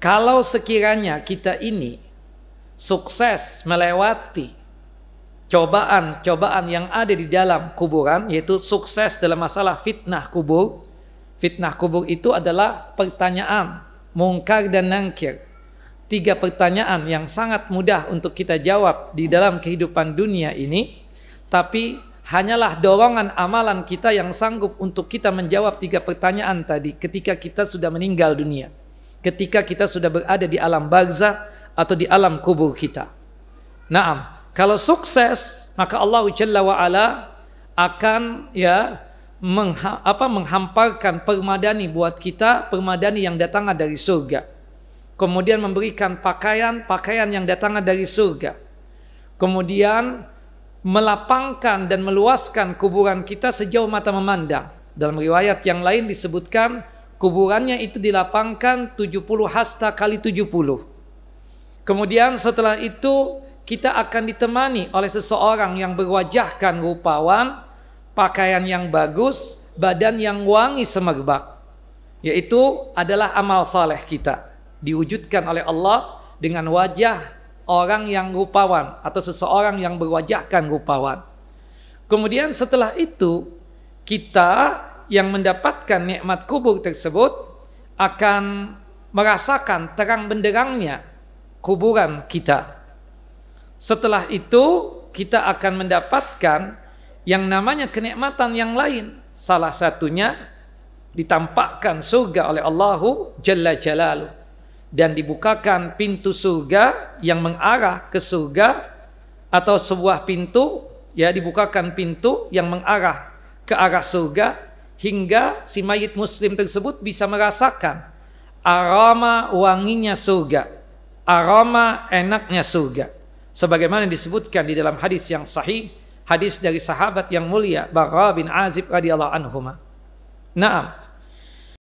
Kalau sekiranya kita ini sukses melewati cobaan-cobaan yang ada di dalam kuburan, yaitu sukses dalam masalah fitnah kubur. Fitnah kubur itu adalah pertanyaan, mungkar dan nangkir. Tiga pertanyaan yang sangat mudah untuk kita jawab di dalam kehidupan dunia ini, tapi hanyalah dorongan amalan kita yang sanggup untuk kita menjawab tiga pertanyaan tadi ketika kita sudah meninggal dunia ketika kita sudah berada di alam bagza atau di alam kubur kita. Naam, kalau sukses maka Allah Jalla wa ala akan ya mengha apa menghamparkan permadani buat kita, permadani yang datang dari surga. Kemudian memberikan pakaian-pakaian yang datang dari surga. Kemudian melapangkan dan meluaskan kuburan kita sejauh mata memandang. Dalam riwayat yang lain disebutkan kuburannya itu dilapangkan 70 hasta kali 70. Kemudian setelah itu kita akan ditemani oleh seseorang yang berwajahkan rupawan, pakaian yang bagus, badan yang wangi semerbak. Yaitu adalah amal saleh kita. Diwujudkan oleh Allah dengan wajah orang yang rupawan atau seseorang yang berwajahkan rupawan. Kemudian setelah itu kita yang mendapatkan nikmat kubur tersebut akan merasakan terang benderangnya kuburan kita. Setelah itu kita akan mendapatkan yang namanya kenikmatan yang lain. Salah satunya ditampakkan surga oleh Allahu Jalla Jalalu dan dibukakan pintu surga yang mengarah ke surga atau sebuah pintu ya dibukakan pintu yang mengarah ke arah surga hingga si mayit muslim tersebut bisa merasakan aroma wanginya surga, aroma enaknya surga. Sebagaimana disebutkan di dalam hadis yang sahih, hadis dari sahabat yang mulia Barra bin Azib radhiyallahu anhuma. Naam,